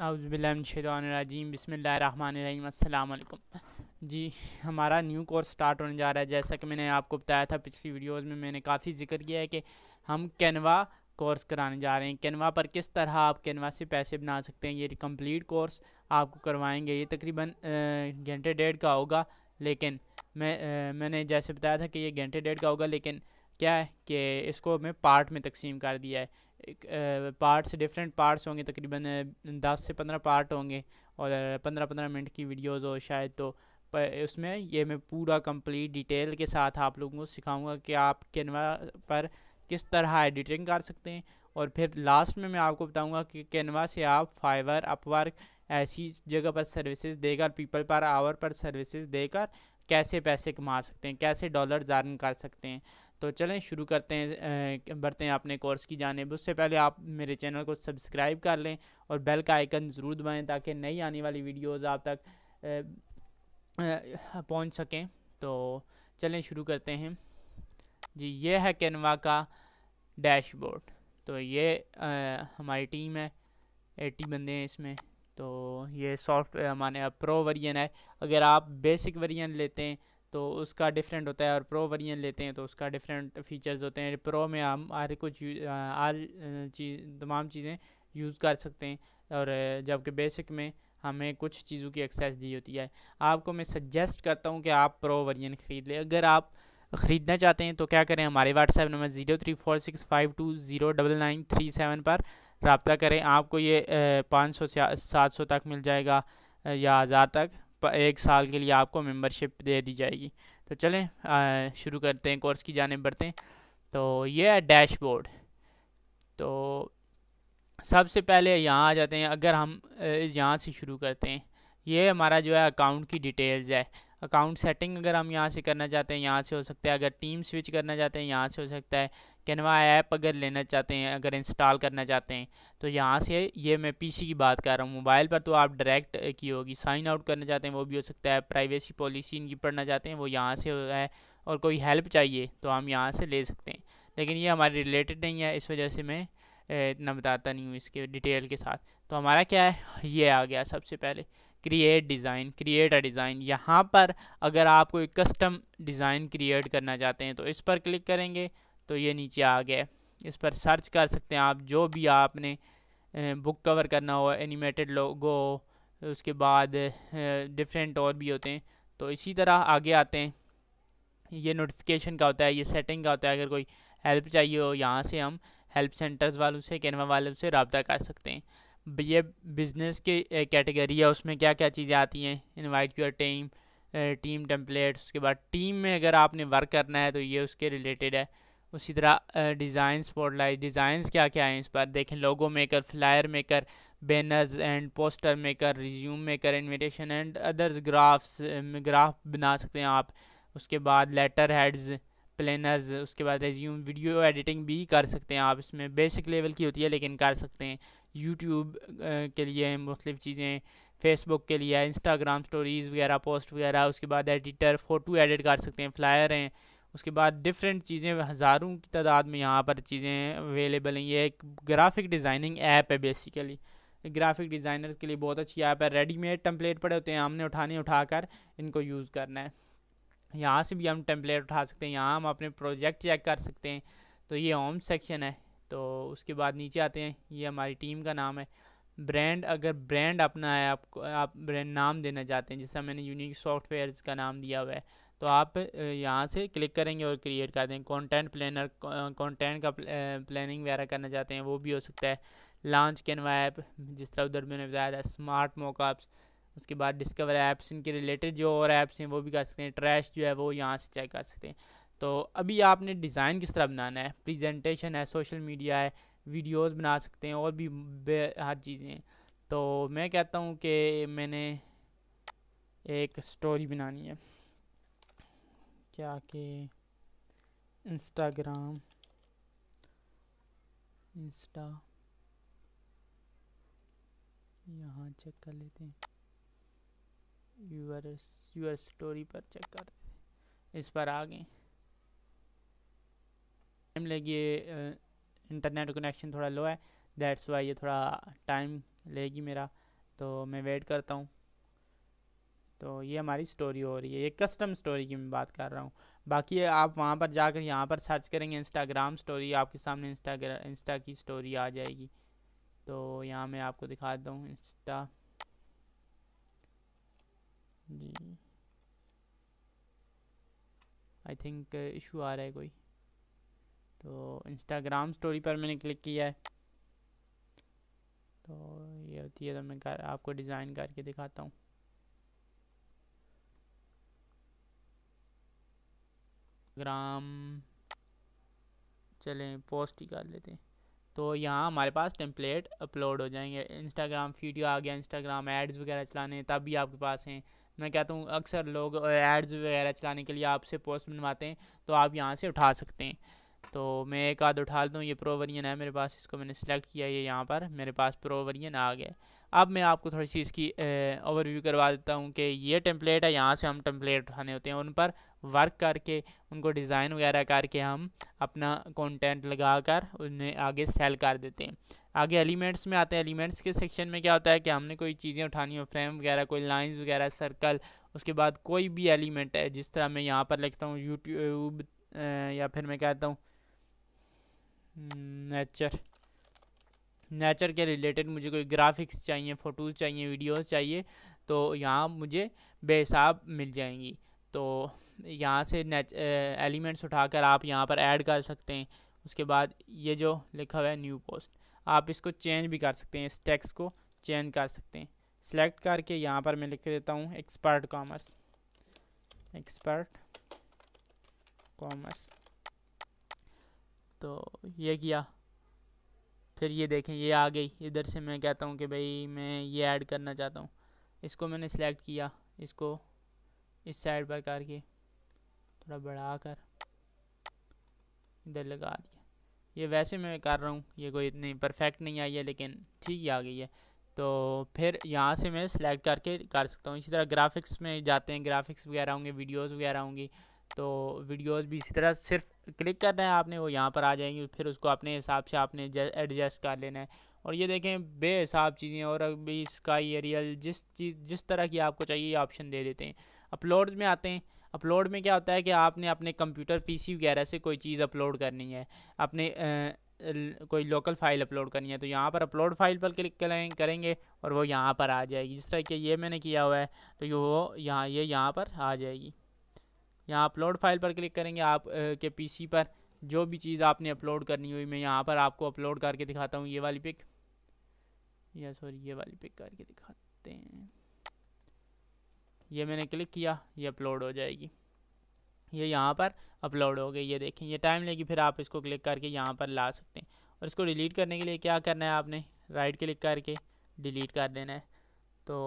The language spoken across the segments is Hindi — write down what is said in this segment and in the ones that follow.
अज़बिल्लाजीम बसमीम जी हमारा न्यू कोर्स स्टार्ट होने जा रहा है जैसा कि मैंने आपको बताया था पिछली वीडियोस में मैंने काफ़ी जिक्र किया है कि हम कैनवा कोर्स कराने जा रहे हैं कैनवा पर किस तरह आप कैनवा से पैसे बना सकते हैं ये कंप्लीट कोर्स आपको करवाएंगे ये तकरीबन घंटे डेढ़ का होगा लेकिन मैं आ, मैंने जैसे बताया था कि ये घंटे डेढ़ का होगा लेकिन क्या है कि इसको मैं पार्ट में तकसीम कर दिया है पार्ट्स डिफरेंट पार्ट्स होंगे तकरीबन दस से पंद्रह पार्ट होंगे और पंद्रह पंद्रह मिनट की वीडियोस हो शायद तो पर उसमें ये मैं पूरा कंप्लीट डिटेल के साथ आप लोगों को सिखाऊंगा कि आप कैनवा पर किस तरह एडिटिंग कर सकते हैं और फिर लास्ट में मैं आपको बताऊंगा कि कैनवा से आप फाइवर अपवर्क ऐसी जगह पर सर्विसेज देकर पीपल पर आवर पर सर्विसेज देकर कैसे पैसे कमा सकते हैं कैसे डॉलर जारन कर सकते हैं तो चलें शुरू करते हैं बढ़ते हैं अपने कोर्स की जानब उससे पहले आप मेरे चैनल को सब्सक्राइब कर लें और बेल का आइकन ज़रूर दबाएं ताकि नई आने वाली वीडियोस आप तक पहुंच सकें तो चलें शुरू करते हैं जी ये है कैनवा का डैशबोर्ड तो ये आ, हमारी टीम है एटी बंदे हैं इसमें तो ये सॉफ्टवेयर हमारे प्रो वर्जन है अगर आप बेसिक वर्जन लेते हैं तो उसका डिफरेंट होता है और प्रो वर्जन लेते हैं तो उसका डिफरेंट फीचर्स होते हैं प्रो में हम हर कुछ आल चीज तमाम चीज़ें यूज़ कर सकते हैं और जबकि बेसिक में हमें कुछ चीज़ों की एक्सेस दी होती है आपको मैं सजेस्ट करता हूँ कि आप प्रो वर्जन ख़रीद लें अगर आप ख़रीदना चाहते हैं तो क्या करें हमारे WhatsApp number zero three four six five two zero double nine three seven पर रबता करें आपको ये पाँच सौ सात सौ तक मिल जाएगा या हज़ार तक एक साल के लिए आपको मेंबरशिप दे दी जाएगी तो चलें शुरू करते हैं कोर्स की जानब बढ़ते हैं तो ये है डैशबोर्ड तो सबसे पहले यहाँ आ जाते हैं अगर हम यहाँ से शुरू करते हैं ये हमारा जो है अकाउंट की डिटेल्स है अकाउंट सेटिंग अगर हम यहाँ से करना चाहते हैं यहाँ से हो सकता है अगर टीम स्विच करना चाहते हैं यहाँ से हो सकता है कैनवा ऐप अगर लेना चाहते हैं अगर इंस्टॉल करना चाहते हैं तो यहाँ से ये मैं पीसी की बात कर रहा हूँ मोबाइल पर तो आप डायरेक्ट की होगी साइन आउट करना चाहते हैं वो भी हो सकता है प्राइवेसी पॉलिसी इनकी पढ़ना चाहते हैं वो यहाँ से हो है और कोई हेल्प चाहिए तो हम यहाँ से ले सकते हैं लेकिन ये हमारे रिलेटेड नहीं है इस वजह से मैं इतना बताता नहीं हूँ इसके डिटेल के साथ तो हमारा क्या है ये आ गया सबसे पहले create design create a design यहाँ पर अगर आप कोई कस्टम डिज़ाइन क्रिएट करना चाहते हैं तो इस पर क्लिक करेंगे तो ये नीचे आ गया इस पर सर्च कर सकते हैं आप जो भी आपने बुक कवर करना हो एनिमेटेड लोगो उसके बाद डिफरेंट और भी होते हैं तो इसी तरह आगे आते हैं ये नोटिफिकेशन का होता है ये सेटिंग का होता है अगर कोई हेल्प चाहिए हो यहाँ से हम हेल्प सेंटर्स वालों से कैनवा वालों से रबता कर सकते हैं ये बिज़नेस के कैटेगरी है उसमें क्या क्या चीज़ें आती हैं invite your team team templates उसके बाद टीम में अगर आपने वर्क करना है तो ये उसके रिलेटेड है उसी तरह डिज़ाइन स्पॉटलाइट डिज़ाइंस क्या क्या हैं इस पर देखें logo maker flyer maker banners and poster maker resume maker invitation and others graphs graph बना सकते हैं आप उसके बाद लेटर हेड्स प्लानर्स उसके बाद रेज्यूम वीडियो एडिटिंग भी कर सकते हैं आप इसमें बेसिक लेवल की होती है लेकिन कर सकते हैं यूट्यूब के लिए मुख्तफ चीज़ें फेसबुक के लिए इंस्टाग्राम स्टोरीज़ वगैरह पोस्ट वगैरह उसके बाद एडिटर फ़ोटो एडिट कर सकते हैं फ्लायर हैं उसके बाद डिफरेंट चीज़ें हज़ारों की तादाद में यहाँ पर चीज़ें अवेलेबल हैं ये एक ग्राफिक डिज़ाइनिंग ऐप है बेसिकली ग्राफिक डिज़ाइनर के लिए बहुत अच्छी ऐप है रेडीमेड टम्पलेट पड़े होते हैं हमने उठाने उठाकर इनको यूज़ करना है यहाँ से भी हम टेम्पलेट उठा सकते हैं यहाँ हम अपने प्रोजेक्ट चेक कर सकते हैं तो ये होम सेक्शन है तो उसके बाद नीचे आते हैं ये हमारी टीम का नाम है ब्रांड अगर ब्रांड अपना है आपको आप ब्रांड नाम देना चाहते हैं जैसा मैंने यूनिक सॉफ्टवेयर का नाम दिया हुआ है तो आप यहाँ से क्लिक करेंगे और क्रिएट कर देंगे कंटेंट प्लानर कंटेंट का प्लानिंग वगैरह करना चाहते हैं वो भी हो सकता है लॉन्च कैनवा ऐप जिस तरह उधर मैंने बताया था स्मार्ट मोकअप्स उसके बाद डिस्कवर ऐप्स इनके रिलेटेड जो और ऐप्स हैं वो भी कर सकते हैं ट्रैश जो है वो यहाँ से चेक कर सकते हैं तो अभी आपने डिज़ाइन किस तरह बनाना है प्रेजेंटेशन है सोशल मीडिया है वीडियोस बना सकते हैं और भी बेहद चीज़ें तो मैं कहता हूँ कि मैंने एक स्टोरी बनानी है क्या कि इंस्टाग्राम इंस्टा यहाँ चेक कर लेते हैं यूर यूर स्टोरी पर चेक कर इस पर आ गए टाइम लेगी इंटरनेट कनेक्शन थोड़ा लो है दैट्स वाई ये थोड़ा टाइम लेगी मेरा तो मैं वेट करता हूँ तो ये हमारी स्टोरी हो रही है ये कस्टम स्टोरी की मैं बात कर रहा हूँ बाकी आप वहाँ पर जाकर यहाँ पर सर्च करेंगे इंस्टाग्राम स्टोरी आपके सामने इंस्टाग्राम इंस्टा की स्टोरी आ जाएगी तो यहाँ मैं आपको दिखा देता हूँ इंस्टा जी आई थिंक इशू आ रहा है कोई तो इंस्टाग्राम स्टोरी पर मैंने क्लिक किया है तो ये होती है तो मैं कर, आपको डिज़ाइन करके दिखाता हूँ ग्राम चलें पोस्ट ही कर लेते हैं तो यहाँ हमारे पास टेम्पलेट अपलोड हो जाएंगे इंस्टाग्राम वीडियो आ गया इंस्टाग्राम एड्स वगैरह चलाने तब भी आपके पास हैं मैं कहता हूँ अक्सर लोग एड्स वगैरह चलाने के लिए आपसे पोस्ट बनवाते हैं तो आप यहाँ से उठा सकते हैं तो मैं एक आध उठा दूँ ये प्रो वरियन है मेरे पास इसको मैंने सेलेक्ट किया ये यहाँ पर मेरे पास प्रो वरियन आ गया अब मैं आपको थोड़ी सी इसकी ओवरव्यू करवा देता हूँ कि ये टेम्पलेट है यहाँ से हम टेम्पलेट उठाने होते हैं उन पर वर्क करके उनको डिज़ाइन वगैरह करके हम अपना कंटेंट लगा कर उन्हें आगे सेल कर देते हैं आगे एलिमेंट्स में आते हैं एलिमेंट्स के सेक्शन में क्या होता है कि हमने कोई चीज़ें उठानी हो फ्रेम वगैरह कोई लाइंस वगैरह सर्कल उसके बाद कोई भी एलिमेंट है जिस तरह मैं यहाँ पर लिखता हूँ यूट्यूब या फिर मैं कहता हूँ नेचर नेचर के रिलेटेड मुझे कोई ग्राफिक्स चाहिए फ़ोटोज़ चाहिए वीडियोस चाहिए तो यहाँ मुझे बेसाब मिल जाएंगी तो यहाँ से एलिमेंट्स उठाकर आप यहाँ पर ऐड कर सकते हैं उसके बाद ये जो लिखा हुआ है न्यू पोस्ट आप इसको चेंज भी कर सकते हैं इस टेक्स को चेंज कर सकते हैं सेलेक्ट करके यहाँ पर मैं लिख देता हूँ एक्सपर्ट कॉमर्स एक्सपर्ट कॉमर्स तो ये किया फिर ये देखें ये आ गई इधर से मैं कहता हूँ कि भाई मैं ये ऐड करना चाहता हूँ इसको मैंने सेलेक्ट किया इसको इस साइड पर करके थोड़ा बढ़ा कर इधर लगा दिया ये वैसे मैं कर रहा हूँ ये कोई इतनी परफेक्ट नहीं आई है लेकिन ठीक ही आ गई है तो फिर यहाँ से मैं सिलेक्ट करके कर सकता हूँ इसी तरह ग्राफिक्स में जाते हैं ग्राफिक्स वगैरह होंगे वीडियोज़ वगैरह होंगी तो वीडियोस भी इसी तरह सिर्फ क्लिक करना है आपने वो यहाँ पर आ जाएंगी फिर उसको अपने हिसाब से आपने एडजस्ट कर लेना है और ये देखें बेहिसाब चीज़ें और अभी इसका ये रियल जिस चीज़ जिस तरह की आपको चाहिए ऑप्शन दे देते हैं अपलोड में आते हैं अपलोड में क्या होता है कि आपने अपने कंप्यूटर पीसी वगैरह से कोई चीज़ अपलोड करनी है अपने आ, कोई लोकल फ़ाइल अपलोड करनी है तो यहाँ पर अपलोड फाइल पर क्लिक करेंगे और वो यहाँ पर आ जाएगी जिस तरह कि ये मैंने किया हुआ है तो ये वो यहाँ ये यहाँ पर आ जाएगी यहाँ अपलोड फाइल पर क्लिक करेंगे आप के पी पर जो भी चीज़ आपने अपलोड करनी हुई मैं यहाँ पर आपको अपलोड करके दिखाता हूँ ये वाली पिक या सॉरी ये वाली पिक करके दिखाते हैं ये मैंने क्लिक किया ये अपलोड हो जाएगी ये यहाँ पर अपलोड हो गई ये देखें ये टाइम लेगी फिर आप इसको क्लिक करके यहाँ पर ला सकते हैं और इसको डिलीट करने के लिए क्या करना है आपने राइट क्लिक करके डिलीट कर देना है तो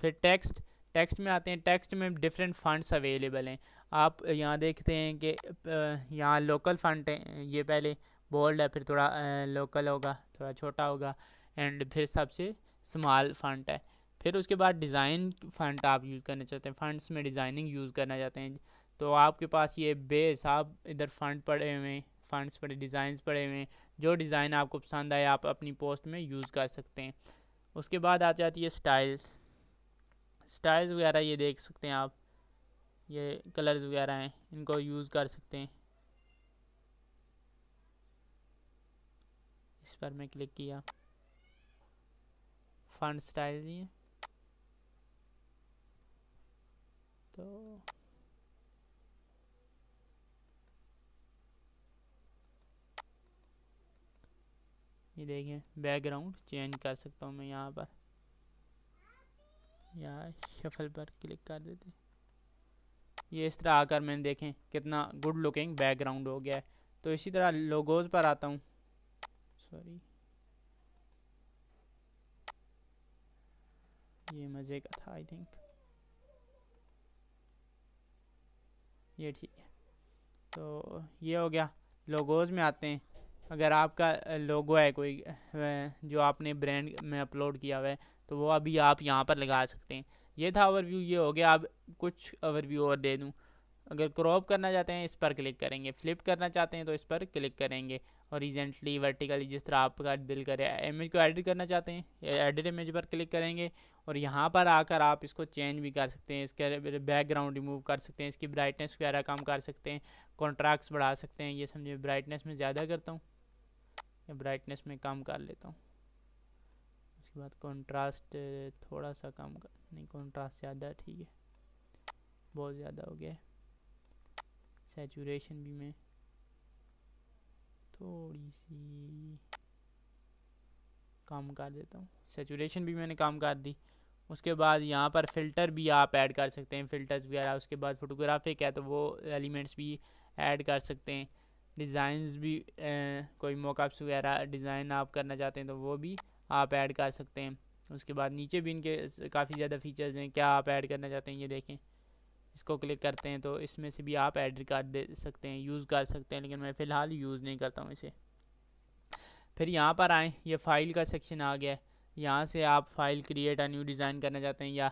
फिर टेक्स्ट टेक्स्ट में आते हैं टेक्स्ट में डिफरेंट फंड्स अवेलेबल हैं आप यहाँ देखते हैं कि यहाँ लोकल फंड है ये पहले बोल्ड है फिर थोड़ा लोकल होगा थोड़ा छोटा होगा एंड फिर सबसे स्मॉल फंड है फिर उसके बाद डिज़ाइन फंड आप यूज़ करना चाहते हैं फंड्स में डिज़ाइनिंग यूज़ करना चाहते हैं तो आपके पास ये बेस आप इधर फंड पड़े हुए हैं फंड्स पड़े डिज़ाइन पड़े हुए हैं जो डिज़ाइन आपको पसंद आए आप अपनी पोस्ट में यूज़ कर सकते हैं उसके बाद आ जाती है स्टाइल्स स्टाइल्स वगैरह ये देख सकते हैं आप ये कलर्स वगैरह हैं इनको यूज़ कर सकते हैं इस पर मैं क्लिक किया फंड स्टाइल ये तो ये देखिए बैकग्राउंड चेंज कर सकता हूँ मैं यहाँ पर या शफल पर क्लिक कर देते ये इस तरह आकर मैंने देखें कितना गुड लुकिंग बैकग्राउंड हो गया है तो इसी तरह लोगोज़ पर आता हूँ सॉरी ये मज़े का था आई थिंक ये ठीक है तो ये हो गया लोगोज़ में आते हैं अगर आपका लोगो है कोई जो आपने ब्रांड में अपलोड किया हुआ है तो वो अभी आप यहाँ पर लगा सकते हैं ये था ओवरव्यू ये हो गया अब कुछ ओवरव्यू और दे दूँ अगर क्रॉप करना चाहते हैं इस पर क्लिक करेंगे फ्लिप करना चाहते हैं तो इस पर क्लिक करेंगे और रिजेंटली वर्टिकली जिस तरह आपका दिल करे इमेज को एडिट करना चाहते हैं एडिट इमेज पर क्लिक करेंगे और यहाँ पर आकर आप इसको चेंज भी कर सकते हैं इसके बैकग्राउंड रिमूव कर सकते हैं इसकी ब्राइटनेस वगैरह कम कर सकते हैं कॉन्ट्रैक्ट्स बढ़ा सकते हैं ये समझिए ब्राइटनेस में ज़्यादा करता हूँ ब्राइटनेस में कम कर लेता हूँ उसके बाद कंट्रास्ट थोड़ा सा कम कर नहीं कंट्रास्ट ज़्यादा ठीक है बहुत ज़्यादा हो गया सेचुरेशन भी मैं थोड़ी सी काम कर देता हूँ सेचुरेशन भी मैंने काम कर दी उसके बाद यहाँ पर फ़िल्टर भी आप ऐड कर सकते हैं फ़िल्टर्स वगैरह उसके बाद फोटोग्राफिक है तो वो एलिमेंट्स भी ऐड कर सकते हैं डिज़ाइंस भी ए, कोई मोकअप्स वगैरह डिज़ाइन आप करना चाहते हैं तो वो भी आप ऐड कर सकते हैं उसके बाद नीचे भी इनके काफ़ी ज़्यादा फीचर्स हैं क्या आप ऐड करना चाहते हैं ये देखें इसको क्लिक करते हैं तो इसमें से भी आप ऐड कर दे सकते हैं यूज़ कर सकते हैं लेकिन मैं फ़िलहाल यूज़ नहीं करता हूँ इसे फिर यहाँ पर आएँ ये फ़ाइल का सेक्शन आ गया है यहाँ से आप फ़ाइल क्रिएट या न्यू डिज़ाइन करना चाहते हैं या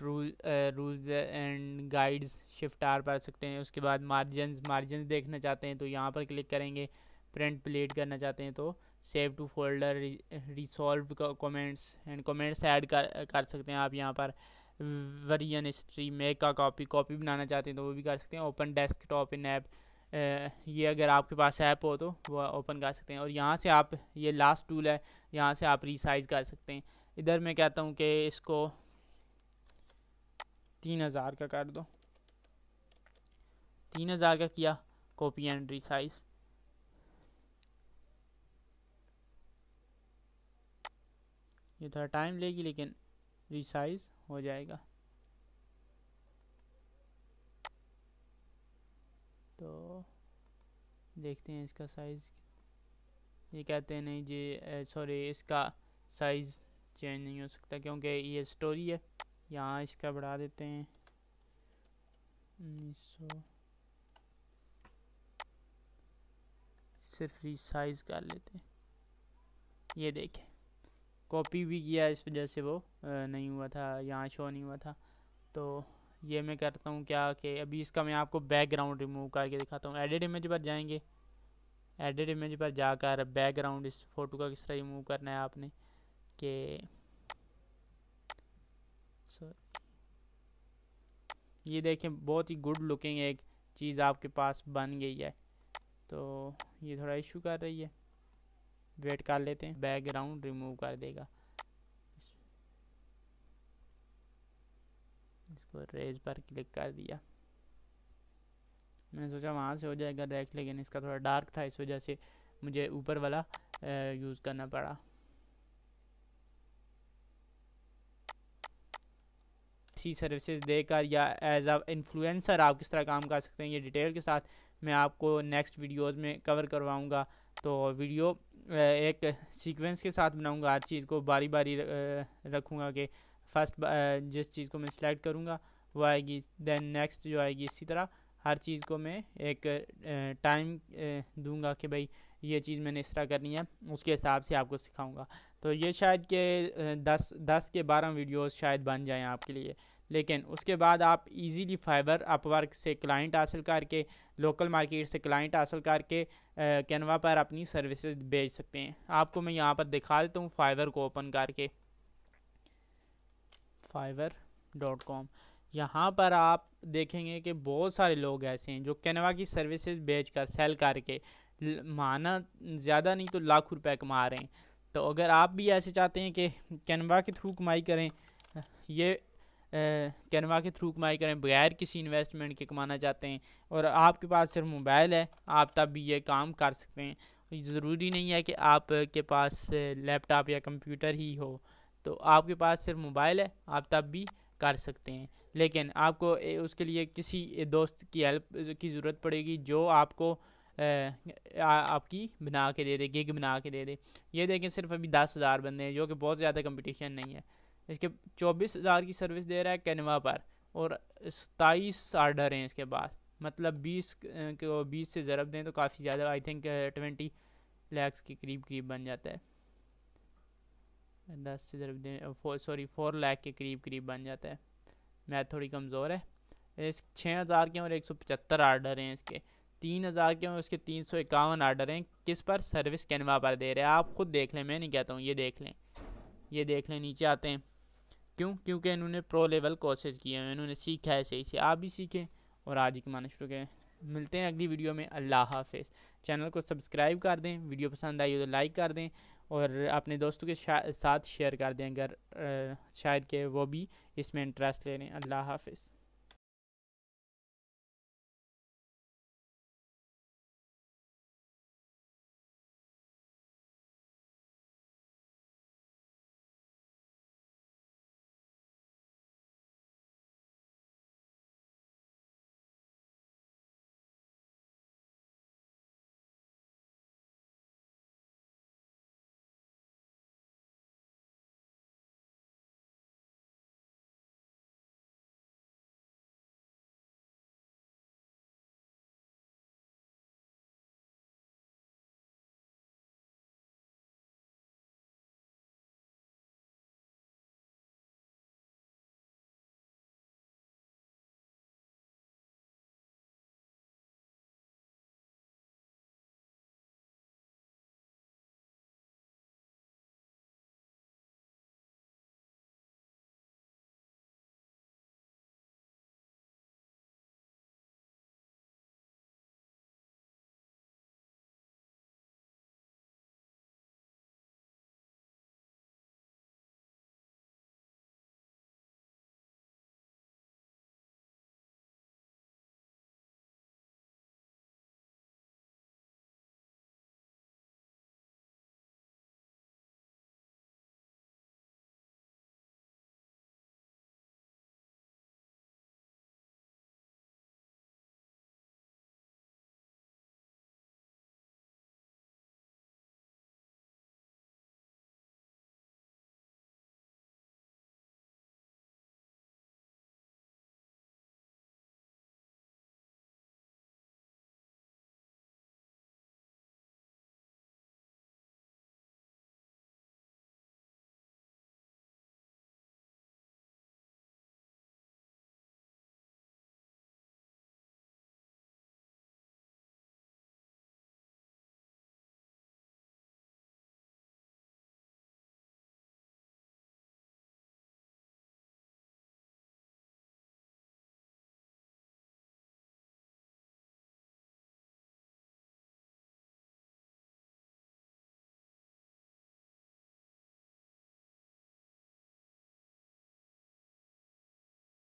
rule rules and guides shift R पा सकते हैं उसके बाद मार्जिन मार्जिन देखना चाहते हैं तो यहाँ पर क्लिक करेंगे प्रिंट प्लेट करना चाहते हैं तो save to folder resolve comments and comments add कर कर सकते हैं आप यहाँ पर वरियन हिस्ट्री मेक का कॉपी कॉपी बनाना चाहते हैं तो वो भी कर सकते हैं open desktop in app ये अगर आपके पास ऐप हो तो वह ओपन कर सकते हैं और यहाँ से आप ये लास्ट टूल है यहाँ से आप रिसाइज कर सकते हैं इधर मैं कहता हूँ कि इसको तीन हज़ार का कर दो तीन हज़ार का किया कॉपी एंड रिसाइज ये थोड़ा टाइम लेगी लेकिन रिसाइज हो जाएगा तो देखते हैं इसका साइज़ ये कहते हैं नहीं जी सॉरी इसका साइज़ चेंज नहीं हो सकता क्योंकि ये स्टोरी है यहाँ इसका बढ़ा देते हैं उन्नीस सौ सिर्फ रिसाइज कर लेते हैं ये देखें कॉपी भी किया इस वजह से वो नहीं हुआ था यहाँ शो नहीं हुआ था तो ये मैं करता हूँ क्या कि अभी इसका मैं आपको बैकग्राउंड रिमूव करके दिखाता हूँ एडिट इमेज पर जाएंगे एडिट इमेज पर जाकर बैकग्राउंड इस फ़ोटो का किस तरह रिमूव करना है आपने के ये देखें बहुत ही गुड लुकिंग एक चीज़ आपके पास बन गई है तो ये थोड़ा इशू कर रही है वेट कर लेते हैं बैकग्राउंड रिमूव कर देगा इसको रेज पर क्लिक कर दिया मैंने सोचा वहाँ से हो जाएगा डायरेक्ट लेकिन इसका थोड़ा डार्क था इस वजह से मुझे ऊपर वाला यूज़ करना पड़ा सी सर्विसेज देकर या एज अ इन्फ्लुएंसर आप किस तरह काम कर सकते हैं ये डिटेल के साथ मैं आपको नेक्स्ट वीडियोस में कवर करवाऊंगा तो वीडियो एक सीक्वेंस के साथ बनाऊंगा हर चीज़ को बारी बारी रखूँगा कि फर्स्ट जिस चीज़ को मैं सिलेक्ट करूँगा वो आएगी देन नेक्स्ट जो आएगी इसी तरह हर चीज़ को मैं एक टाइम दूंगा कि भाई ये चीज़ मैंने इस तरह करनी है उसके हिसाब से आपको सिखाऊंगा तो ये शायद के दस दस के बारह वीडियोस शायद बन जाएं आपके लिए लेकिन उसके बाद आप इजीली फाइबर अपवर्क से क्लाइंट हासिल करके लोकल मार्केट से क्लाइंट हासिल करके कैनवा पर अपनी सर्विसेज बेच सकते हैं आपको मैं यहाँ पर दिखा देता हूँ फाइबर को ओपन करके फाइवर डॉट कॉम यहाँ पर आप देखेंगे कि बहुत सारे लोग ऐसे हैं जो कैनवा की सर्विसेज कर सेल करके माना ज़्यादा नहीं तो लाख रुपए कमा रहे हैं तो अगर आप भी ऐसे चाहते हैं कि कैनवा के थ्रू कमाई करें ये कैनवा के थ्रू कमाई करें बगैर किसी इन्वेस्टमेंट के कमाना चाहते हैं और आपके पास सिर्फ मोबाइल है आप तब भी ये काम कर सकते हैं ज़रूरी नहीं है कि आपके पास लैपटॉप या कंप्यूटर ही हो तो आपके पास सिर्फ मोबाइल है आप तब भी कर सकते हैं लेकिन आपको उसके लिए किसी दोस्त की हेल्प की ज़रूरत पड़ेगी जो आपको आपकी बना के दे दे गिग बना के दे दे ये देखें सिर्फ अभी दस हज़ार बंदे हैं जो कि बहुत ज़्यादा कंपटीशन नहीं है इसके चौबीस हज़ार की सर्विस दे रहा है कैनवा पर और सताईस आर्डर हैं इसके पास मतलब बीस को बीस से ज़रब दें तो काफ़ी ज़्यादा आई थिंक ट्वेंटी लैक्स के करीब करीब बन जाता है दस से ज़रब दें सॉरी फोर लाख के करीब करीब बन जाता है मैथ थोड़ी कमज़ोर है इस छः हज़ार के और एक सौ पचहत्तर आर्डर हैं इसके तीन हज़ार के और उसके तीन सौ इक्यावन आर्डर हैं किस पर सर्विस कैनवा पर दे रहे हैं आप ख़ुद देख लें मैं नहीं कहता हूँ ये देख लें ये देख लें नीचे आते हैं क्यों क्योंकि इन्होंने प्रो लेवल कोर्सेज किए हैं इन्होंने सीखा है सही से आप भी सीखें और आज के माना शुरू करें मिलते हैं अगली वीडियो में अल्लाह हाफिज़ चैनल को सब्सक्राइब कर दें वीडियो पसंद आई हो तो लाइक कर दें और अपने दोस्तों के साथ शेयर कर दें अगर शायद के वो भी इसमें इंटरेस्ट ले लें अल्लाह हाफिज़